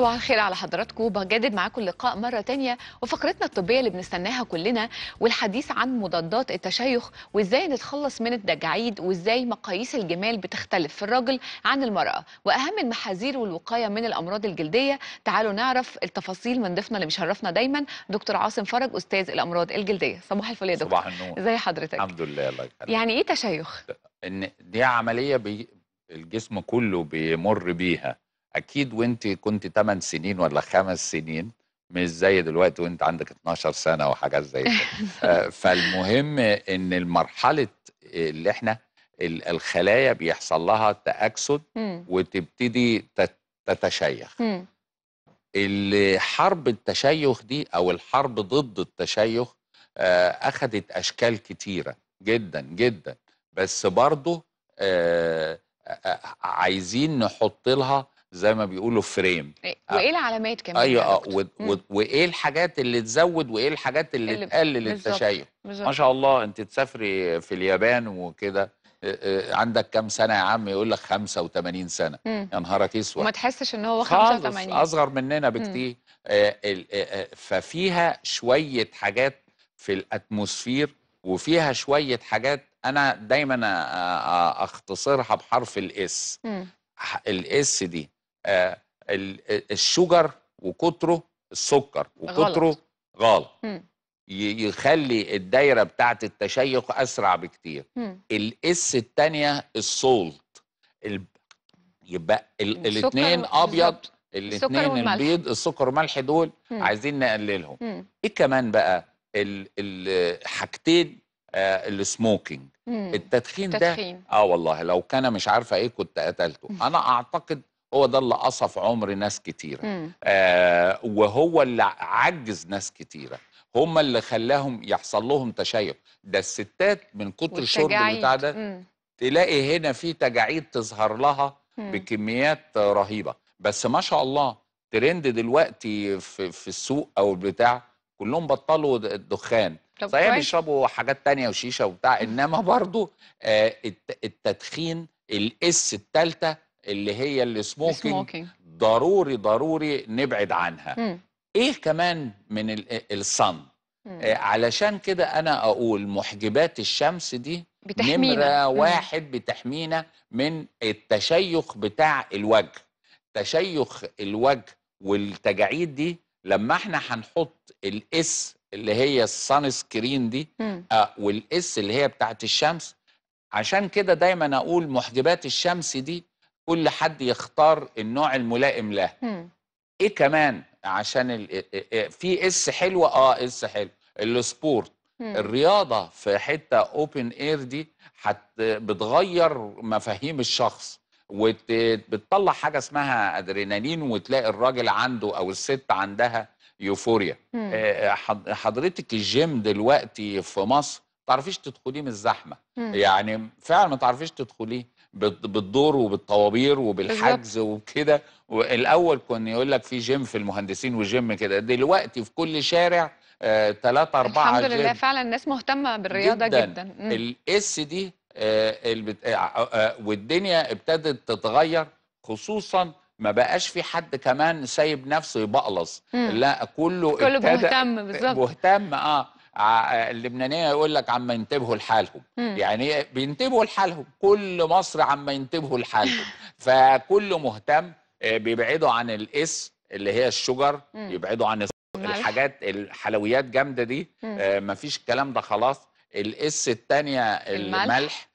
صباح الخير على حضراتكم بجدد معاكم اللقاء مرة تانية وفقرتنا الطبية اللي بنستناها كلنا والحديث عن مضادات التشيخ وازاي نتخلص من التجاعيد وازاي مقاييس الجمال بتختلف في الراجل عن المرأة وأهم المحاذير والوقاية من الأمراض الجلدية تعالوا نعرف التفاصيل من ضيفنا اللي بيشرفنا دايما دكتور عاصم فرج أستاذ الأمراض الجلدية صباح الفل يا دكتور صباح النور ازي حضرتك الحمد لله الله يخليك يعني إيه تشيخ؟ إن دي عملية بي الجسم كله بيمر بيها اكيد وانت كنت 8 سنين ولا خمس سنين مش زي دلوقتي وانت عندك 12 سنه وحاجات زي كده آه، فالمهم ان المرحله اللي احنا الخلايا بيحصل لها تاكسد وتبتدي تتشيخ الحرب التشيخ دي او الحرب ضد التشيخ آه، اخذت اشكال كتيره جدا جدا بس برضه آه، عايزين نحط لها زي ما بيقولوا فريم إيه، آه. وايه العلامات كمان ايوه يعني اه وايه الحاجات اللي تزود وايه الحاجات اللي, اللي تقلل التشيع ما شاء الله انت تسافري في اليابان وكده آه، آه، عندك كام سنه يا عم يقول لك 85 سنه يا نهارك اسود ما تحسش ان هو 85 اصغر مننا بكتير ففيها شويه حاجات في الاتموسفير وفيها شويه حاجات انا دايما اختصرها بحرف الاس الاس دي آه، آه، الشجر وكتره السكر وكتره غلط, غلط. يخلي الدايره بتاعه التشيخ اسرع بكتير مم. الاس الثانيه الصولت ال... يبقى ال... الاثنين ابيض الاثنين البيض السكر والملح دول مم. عايزين نقللهم مم. ايه كمان بقى الحاجتين آه السموكينج التدخين, التدخين ده اه والله لو كان مش عارفه ايه كنت قتلته انا اعتقد هو ده اللي قصف عمر ناس كتيرة آه وهو اللي عجز ناس كتيرة هم اللي خلاهم يحصل لهم تشيع ده الستات من كتر الشرب بتاع ده م. تلاقي هنا في تجاعيد تظهر لها مم. بكميات رهيبة بس ما شاء الله ترند دلوقتي في, في السوق أو البتاع كلهم بطلوا الدخان صحيح بيشربوا حاجات تانية وشيشة وبتاع إنما برضو آه التدخين الإس التالتة اللي هي السموكينج ضروري ضروري نبعد عنها مم. ايه كمان من الصن مم. آه، علشان كده انا اقول محجبات الشمس دي بتحمينا. نمره واحد مم. بتحمينا من التشيخ بتاع الوجه تشيخ الوجه والتجاعيد دي لما احنا هنحط الاس اللي هي الصن سكرين دي آه والاس اللي هي بتاعت الشمس عشان كده دايما اقول محجبات الشمس دي كل حد يختار النوع الملائم له م. ايه كمان عشان إيه إيه إيه في اس حلوه اه اس حلو السبورت الرياضه في حته اوبن اير دي بتغير مفاهيم الشخص وبتطلع حاجه اسمها ادرينالين وتلاقي الراجل عنده او الست عندها يوفوريا آه، آه، حضرتك الجيم دلوقتي في مصر تعرفيش تدخليه من الزحمه يعني فعلا ما تعرفيش تدخليه بالدور وبالطوابير وبالحجز وكده الاول كان يقول لك في جيم في المهندسين وجيم كده دلوقتي في كل شارع ثلاثة آه، أربعة الحمد لله جيم. فعلا الناس مهتمة بالرياضة جدا, جدا. الاس دي آه، آه، والدنيا ابتدت تتغير خصوصا ما بقاش في حد كمان سايب نفسه يبقلص لا كله كله مهتم بالظبط مهتم اه آه، اللبنانيه يقول لك عم ينتبهوا لحالهم يعني إيه؟ بينتبهوا لحالهم كل مصر عم ينتبهوا لحالهم فكل مهتم آه، بيبعدوا عن الاس اللي هي الشجر يبعدوا عن الحاجات الحلويات جامده دي آه، مفيش الكلام ده خلاص الاس الثانيه الملح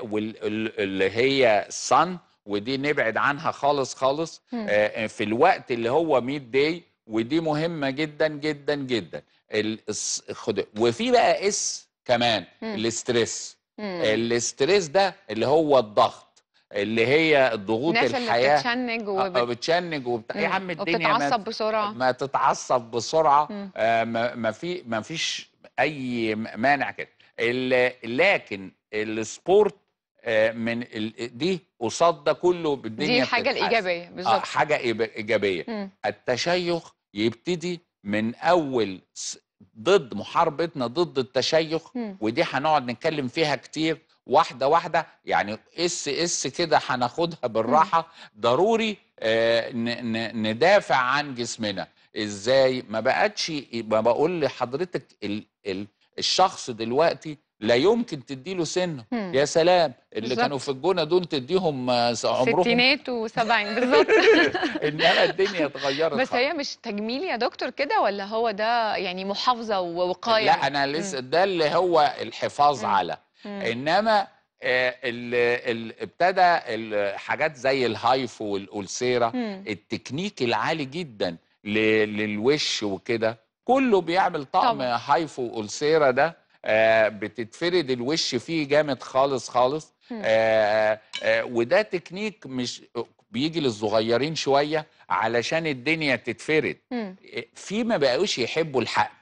واللي هي الصن ودي نبعد عنها خالص خالص في الوقت اللي هو 100 داي ودي مهمه جدا جدا جدا الخد وفي بقى اس كمان الاستريس الاستريس ده اللي هو الضغط اللي هي الضغوط الناس الحياه اللي بتشنج آه، وبت... بتشنج وبت... يا عم الدنيا وبتتعصب ما... بسرعه ما تتعصب بسرعه آه ما... ما في ما فيش اي مانع كده ال... لكن السبورت آه من ال... دي قصاد ده كله بالدنيا دي الحاجه الايجابيه آه، بالظبط آه حاجه ايجابيه مم. التشيخ يبتدي من اول ضد محاربتنا ضد التشيخ ودي هنقعد نتكلم فيها كتير واحده واحده يعني اس اس كده هناخدها بالراحه ضروري آه ندافع عن جسمنا ازاي ما بقتش ما بقول لحضرتك الشخص دلوقتي لا يمكن تديله سنه مم. يا سلام اللي بالزبط. كانوا في الجونه دول تديهم آه، عمرهم ستينات وسبعين بالظبط انما الدنيا اتغيرت بس هي مش تجميل يا دكتور كده ولا هو ده يعني محافظه ووقايه لا انا لسه ده اللي هو الحفاظ مم. على مم. انما آه، اللي ابتدى حاجات زي الهايف والألسيرة التكنيك العالي جدا للوش وكده كله بيعمل طقم هايفو والسيرا ده آه، بتتفرد الوش فيه جامد خالص خالص آه، آه، وده تكنيك مش بيجي للصغيرين شويه علشان الدنيا تتفرد في ما بقوش يحبوا الحق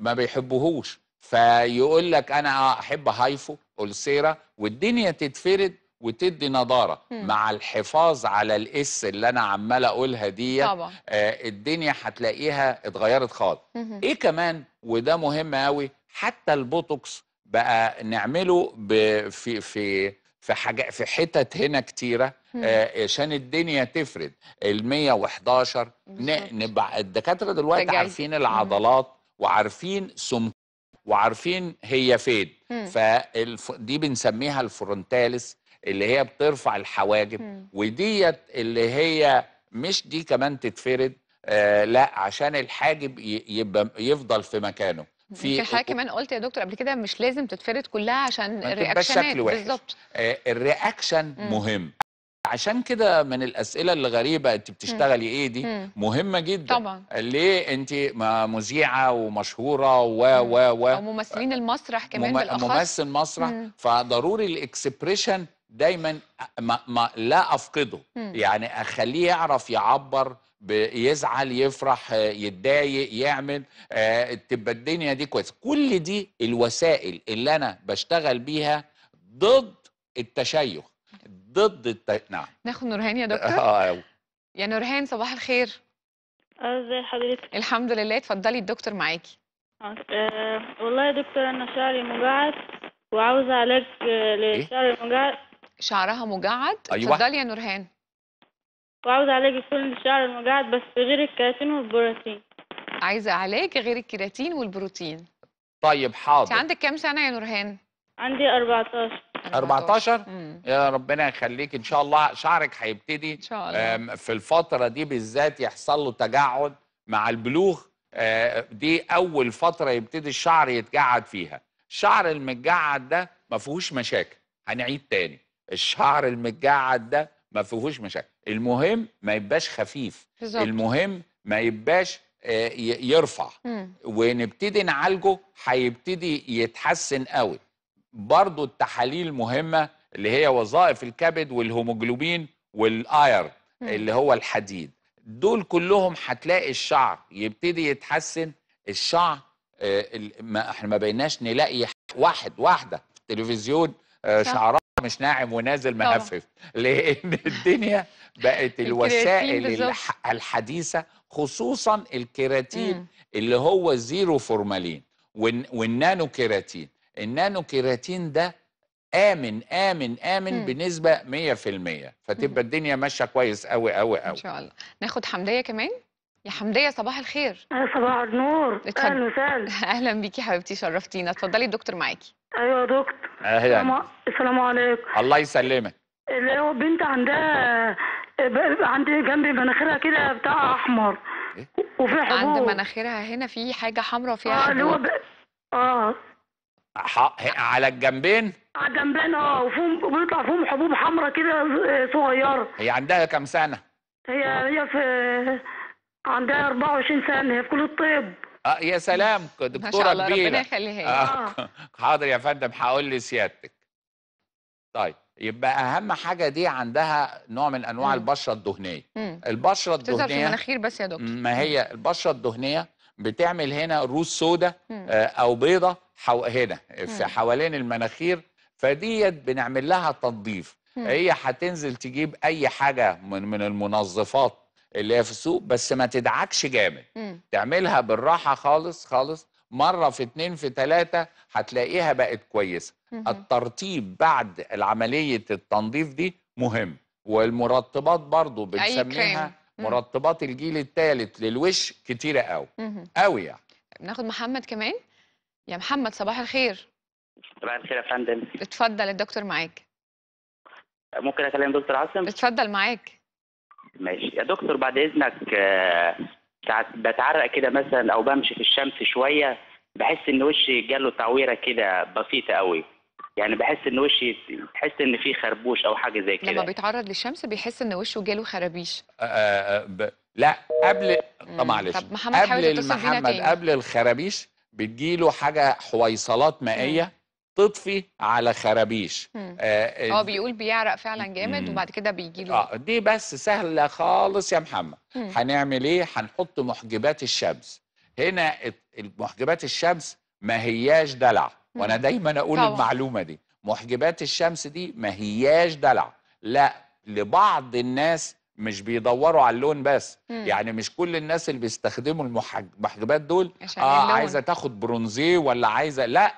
ما بيحبوهوش فيقول لك انا احب هايفو السيره والدنيا تتفرد وتدي نضاره مم. مع الحفاظ على الاس اللي انا عمال اقولها دي طبعا. آه الدنيا هتلاقيها اتغيرت خالص ايه كمان وده مهم قوي حتى البوتوكس بقى نعمله في في في حاجه في حتت هنا كتيره آه، عشان آه الدنيا تفرد ال 111 نبقى الدكاتره دلوقتي عارفين العضلات وعارفين سمك وعارفين هي فين فدي بنسميها الفرونتالس اللي هي بترفع الحواجب وديت اللي هي مش دي كمان تتفرد آه لا عشان الحاجب يبقى يفضل في مكانه في حاجه كمان قلت يا دكتور قبل كده مش لازم تتفرد كلها عشان الرياكشنات بالظبط آه، الرياكشن مهم عشان كده من الاسئله الغريبه انت بتشتغلي ايه دي مهمه جدا طبعا ليه انت مذيعه ومشهوره و و و وممثلين ممثلين المسرح كمان مم... بالاخص ممثل مسرح فضروري الاكسبريشن دايما ما... ما لا افقده مم. يعني اخليه يعرف يعبر يزعل يفرح يتضايق يعمل آه، تبقى الدنيا دي كويسه كل دي الوسائل اللي انا بشتغل بيها ضد التشيخ ضد الت... نعم ناخد نورهان يا دكتور اه يا نورهان صباح الخير آه، ازي حضرتك الحمد لله اتفضلي الدكتور معاكي أه والله يا دكتور انا شعري مجعد وعاوزه علاج آه، إيه؟ لشعري إيه؟ مجعد شعرها مجعد أيوة. اتفضلي أيوة. يا نورهان وعاوزة علاج كل الشعر المجعد بس غير الكراتين والبروتين عايزة علاج غير الكراتين والبروتين طيب حاضر انت عندك كام سنة يا نورهان؟ عندي 14 14 يا ربنا يخليك ان شاء الله شعرك هيبتدي إن شاء الله. في الفتره دي بالذات يحصل له تجعد مع البلوغ آه، دي اول فتره يبتدي الشعر يتجعد فيها الشعر المتجعد ده ما فيهوش مشاكل هنعيد تاني الشعر المتجعد ده ما فيهوش مشاكل المهم ما يبقاش خفيف بالزبط. المهم ما يبقاش آه، يرفع مم. ونبتدي نعالجه هيبتدي يتحسن قوي برضو التحاليل مهمة اللي هي وظائف الكبد والهيموجلوبين والاير اللي هو الحديد دول كلهم هتلاقي الشعر يبتدي يتحسن الشعر آه، ما احنا ما بقيناش نلاقي واحد واحده في التلفزيون آه، شعرات مش ناعم ونازل مهفف لان الدنيا بقت الوسائل الحديثه خصوصا الكيراتين اللي هو زيرو فورمالين والنانو كيراتين النانو كيراتين ده امن امن امن مم. بنسبه 100% فتبقى مم. الدنيا ماشيه كويس قوي قوي قوي ان شاء الله ناخد حمديه كمان يا حمديه صباح الخير آه، صباح النور اهلا وسهلا اهلا بيكي حبيبتي شرفتينا اتفضلي الدكتور معاكي ايوه يا دكتور اهلا السلام, عليكم الله يسلمك اللي هو بنت عندها عند جنب مناخيرها كده بتاع احمر إيه؟ وفي حبوب عند مناخيرها هنا في حاجه حمراء وفيها حبوب اه اللي هو ب... اه على الجنبين على الجنبين اه وفيهم بيطلع فيهم حبوب حمراء كده آه، صغيره هي عندها كام سنه هي هي في عندها 24 سنة هي في كلية الطب اه يا سلام دكتورة ما شاء الله كبيرة ربنا يخليها آه. آه. حاضر يا فندم هقول لسيادتك طيب يبقى اهم حاجه دي عندها نوع من انواع مم. البشره الدهنيه مم. البشره الدهنيه في المناخير بس يا دكتور ما هي البشره الدهنيه بتعمل هنا روس سوداء آه، او بيضه حو... هنا مم. في حوالين المناخير فديت بنعمل لها تنظيف هي هتنزل تجيب اي حاجه من من المنظفات اللي هي في السوق بس ما تدعكش جامد مم. تعملها بالراحه خالص خالص مره في اتنين في ثلاثه هتلاقيها بقت كويسه مم. الترطيب بعد العمليه التنظيف دي مهم والمرطبات برضو بنسميها مرطبات الجيل الثالث للوش كتيره قوي قوي يعني ناخد محمد كمان يا محمد صباح الخير صباح الخير يا فندم اتفضل الدكتور معاك ممكن اكلم دكتور عاصم اتفضل معاك ماشي يا دكتور بعد اذنك آه، بتعرق كده مثلا او بمشي في الشمس شويه بحس ان وشي جاله تعويره كده بسيطه قوي يعني بحس ان وشي تحس ان في خربوش او حاجه زي كده لما بيتعرض للشمس بيحس ان وشه جاله خرابيش آه آه, آه، ب... لا قبل طب معلش طب محمد قبل محمد قبل الخرابيش بتجيله حاجه حويصلات مائيه مم. تطفي على خرابيش آه، آه، هو آه بيقول بيعرق فعلا جامد وبعد كده بيجي له اه دي بس سهله خالص يا محمد هنعمل ايه هنحط محجبات الشمس هنا محجبات الشمس ما هياش دلع وانا دايما اقول طبعا. المعلومه دي محجبات الشمس دي ما هياش دلع لا لبعض الناس مش بيدوروا على اللون بس مم. يعني مش كل الناس اللي بيستخدموا المحجبات دول اه عايزه تاخد برونزيه ولا عايزه لا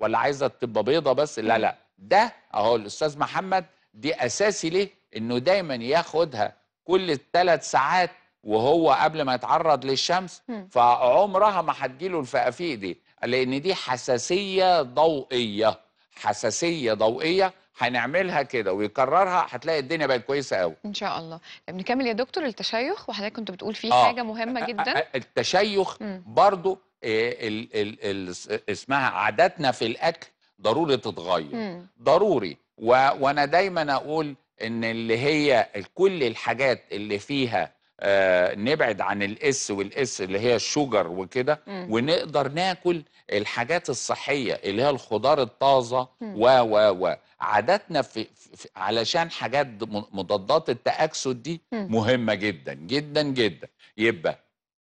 ولا عايزه تبقى بيضه بس لا لا ده اهو الاستاذ محمد دي اساسي ليه انه دايما ياخدها كل الثلاث ساعات وهو قبل ما يتعرض للشمس فعمرها ما هتجيله الفقافيه دي لان دي حساسيه ضوئيه حساسيه ضوئيه هنعملها كده ويكررها هتلاقي الدنيا بقت كويسه قوي ان شاء الله بنكمل يا دكتور التشيخ وحضرتك كنت بتقول فيه آه. حاجه مهمه جدا التشيخ برضو إيه، ال ال ال اسمها عاداتنا في الاكل ضروري تتغير مم. ضروري و وانا دايما اقول ان اللي هي كل الحاجات اللي فيها آه نبعد عن الاس والاس اللي هي الشوجر وكده ونقدر ناكل الحاجات الصحيه اللي هي الخضار الطازه و و و عاداتنا في, في علشان حاجات مضادات التاكسد دي مهمه جدا جدا جدا يبقى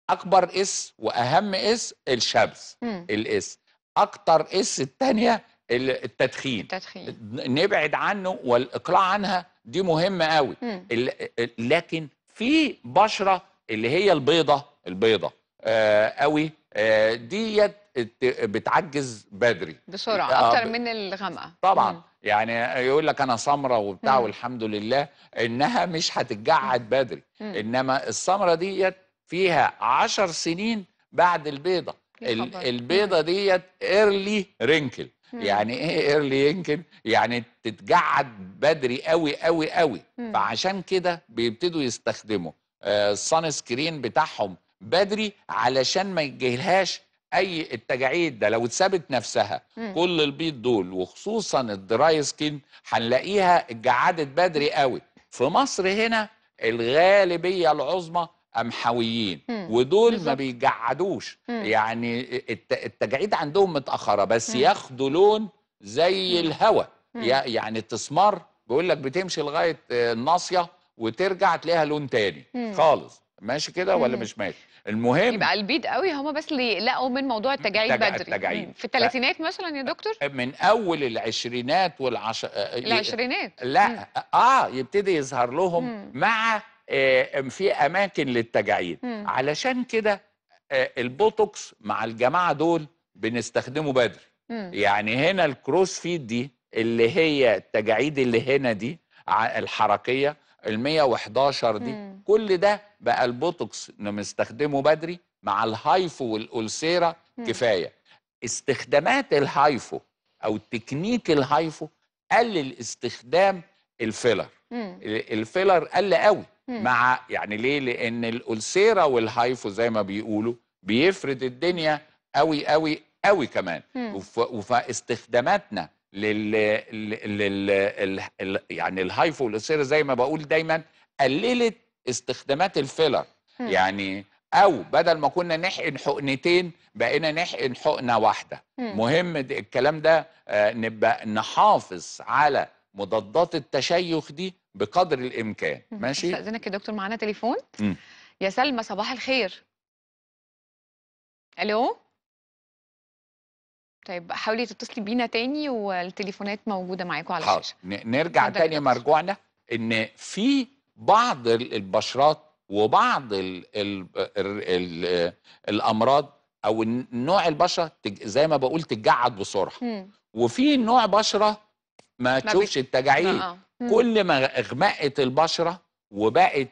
اكبر اس واهم اس الشمس الاس اكتر اس الثانيه التدخين. التدخين نبعد عنه والاقلاع عنها دي مهمه قوي لكن في بشره اللي هي البيضه البيضه آه، قوي آه، ديت بتعجز بدري بسرعه آه اكتر من الغامقه طبعا مم. يعني يقول لك انا سمره وبتاع مم. والحمد لله انها مش هتتجعد بدري مم. انما السمره ديت فيها عشر سنين بعد البيضة البيضة ديت ايرلي رينكل يعني ايه ايرلي رينكل يعني تتجعد بدري قوي قوي قوي فعشان كده بيبتدوا يستخدموا الصن آه، سكرين بتاعهم بدري علشان ما يجيلهاش اي التجاعيد ده لو اتثبت نفسها مم. كل البيض دول وخصوصا الدراي سكين هنلاقيها اتجعدت بدري قوي في مصر هنا الغالبيه العظمى قمحويين ودول بالزبط. ما بيجعدوش مم. يعني التجعيد عندهم متاخره بس مم. ياخدوا لون زي الهوا يعني التسمار بيقول لك بتمشي لغايه آه، الناصيه وترجع تلاقيها لون تاني مم. خالص ماشي كده ولا مش ماشي المهم يبقى البيض قوي هما بس اللي لقوا من موضوع التجاعيد تج... بدري التجاعيد. في الثلاثينات مثلا يا دكتور من اول العشرينات والعشرينات آه، العشرينات لا مم. آه،, اه يبتدي يظهر لهم مم. مع آه، في اماكن للتجاعيد علشان كده آه، البوتوكس مع الجماعه دول بنستخدمه بدري يعني هنا الكروس فيد دي اللي هي التجاعيد اللي هنا دي الحركيه ال 111 دي مم. كل ده بقى البوتوكس نستخدمه بدري مع الهايفو والالسيرا كفاية استخدامات الهايفو أو تكنيك الهايفو قلل استخدام الفيلر الفيلر قل قوي مع يعني ليه لان الالسيره والهايفو زي ما بيقولوا بيفرد الدنيا قوي قوي قوي كمان فاستخداماتنا لل... لل... لل... يعني الهايفو والالسيره زي ما بقول دايما قللت استخدامات الفيلر يعني او بدل ما كنا نحقن حقنتين بقينا نحقن حقنه واحده مهم الكلام ده آه، نبقى نحافظ على مضادات التشيخ دي بقدر الامكان ماشي استاذنك يا دكتور معانا تليفون م. يا سلمى صباح الخير الو طيب حاولي تتصلي بينا تاني والتليفونات موجوده معاكم على الشاشه نرجع تاني مرجوعنا ان في بعض البشرات وبعض الـ الـ الـ الـ الامراض او نوع البشره زي ما بقول تتجعد بسرعه وفي نوع بشره ما تشوفش التجاعيد آه، آه. كل ما اغمقت البشره وبقت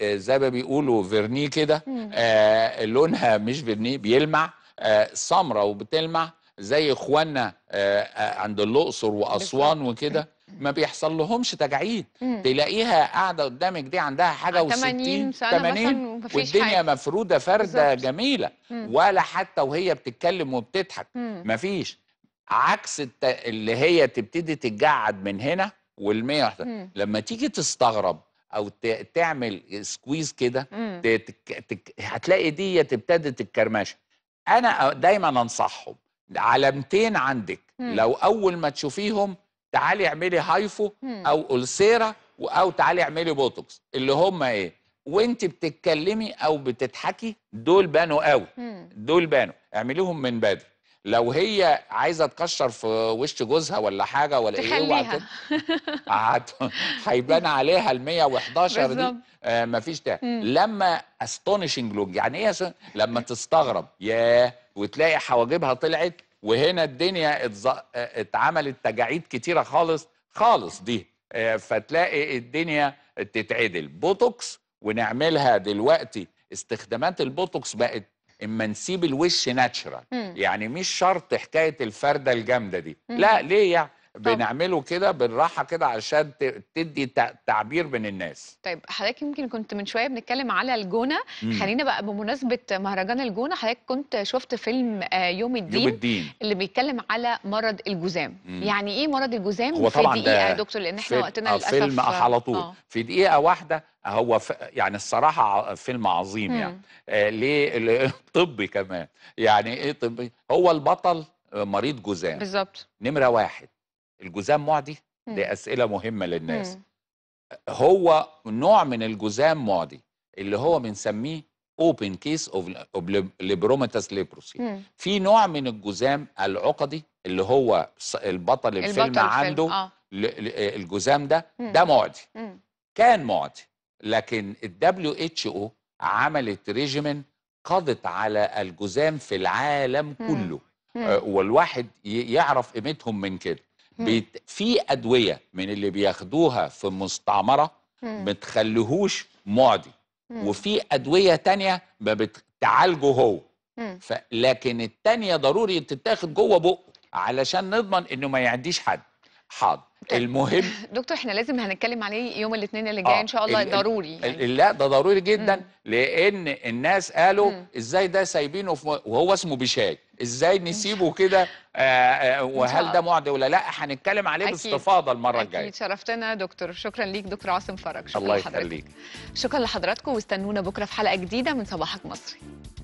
آه، زي ما بيقولوا فيرني كده آه لونها مش فيرني بيلمع آه سمره وبتلمع زي اخواننا آه عند الاقصر واسوان وكده ما بيحصل لهمش تجاعيد تلاقيها قاعده قدامك دي عندها حاجه و60 80 والدنيا والدنيا مفروده فرده بالزبط. جميله مم. ولا حتى وهي بتتكلم وبتضحك مفيش عكس الت... اللي هي تبتدي تتجعد من هنا والمية لما تيجي تستغرب او ت... تعمل سكويز كده ت... ت... ت... هتلاقي دي ابتدت تتكرمش انا دايما انصحهم علامتين عندك مم. لو اول ما تشوفيهم تعالي اعملي هايفو مم. او اولسيرا او تعالي اعملي بوتوكس اللي هم ايه وانت بتتكلمي او بتضحكي دول بانوا قوي دول بانوا اعمليهم من بدري لو هي عايزه تكشر في وش جوزها ولا حاجه ولا ايه هيبان عليها ال 111 دي آه مفيش ده لما استونشنج لوج يعني ايه لما تستغرب ياه وتلاقي حواجبها طلعت وهنا الدنيا اتز... اتعملت تجاعيد كتيره خالص خالص دي آه فتلاقي الدنيا تتعدل بوتوكس ونعملها دلوقتي استخدامات البوتوكس بقت اما نسيب الوش ناتشرال يعني مش شرط حكايه الفرده الجامده دي لا ليه يعني بنعمله كده بالراحه كده عشان تدي تعبير من الناس طيب حضرتك يمكن كنت من شويه بنتكلم على الجونه خلينا بقى بمناسبه مهرجان الجونه حضرتك كنت شفت فيلم آه، يوم الدين, يوم الدين. اللي بيتكلم على مرض الجذام يعني ايه مرض الجذام هو طبعا في دقيقه يا دكتور لان احنا وقتنا آه، للاسف فيلم على طول أوه. في دقيقه واحده هو ف... يعني الصراحه فيلم عظيم يعني. مم. يعني آه ليه طبي كمان يعني ايه طبي هو البطل مريض جذام بالظبط نمره واحد الجزام معدي دي اسئله مهمه للناس هو نوع من الجزام معدي اللي هو بنسميه اوبن كيس اوف ليبروماتاس ليبروسي في نوع من الجزام العقدي اللي هو البطل الفيلم البطل عنده الفيلم. آه. الجزام ده مم. ده معدي مم. كان معدي لكن الدبليو اتش او عملت ريجيمن قضت على الجزام في العالم مم. كله مم. آه، والواحد يعرف قيمتهم من كده بيت في ادويه من اللي بياخدوها في مستعمره ما تخليهوش معدي وفي ادويه تانية ما بتعالجه هو لكن التانية ضروري تتاخد جوه بقه علشان نضمن انه ما يعديش حد حاضر طيب. المهم دكتور احنا لازم هنتكلم عليه يوم الاثنين اللي آه، جاي آه. ان شاء الله ال... ضروري يعني. لا ده ضروري جدا مم. لان الناس قالوا مم. ازاي ده سايبينه في وهو اسمه بشاي ازاي نسيبه كده آه, آه، وهل ده معدي ولا لا هنتكلم عليه باستفاضه المره الجايه اكيد شرفتنا دكتور شكرا ليك دكتور عاصم فرج شكرا الله يخليك شكرا لحضراتكم واستنونا بكره في حلقه جديده من صباحك مصري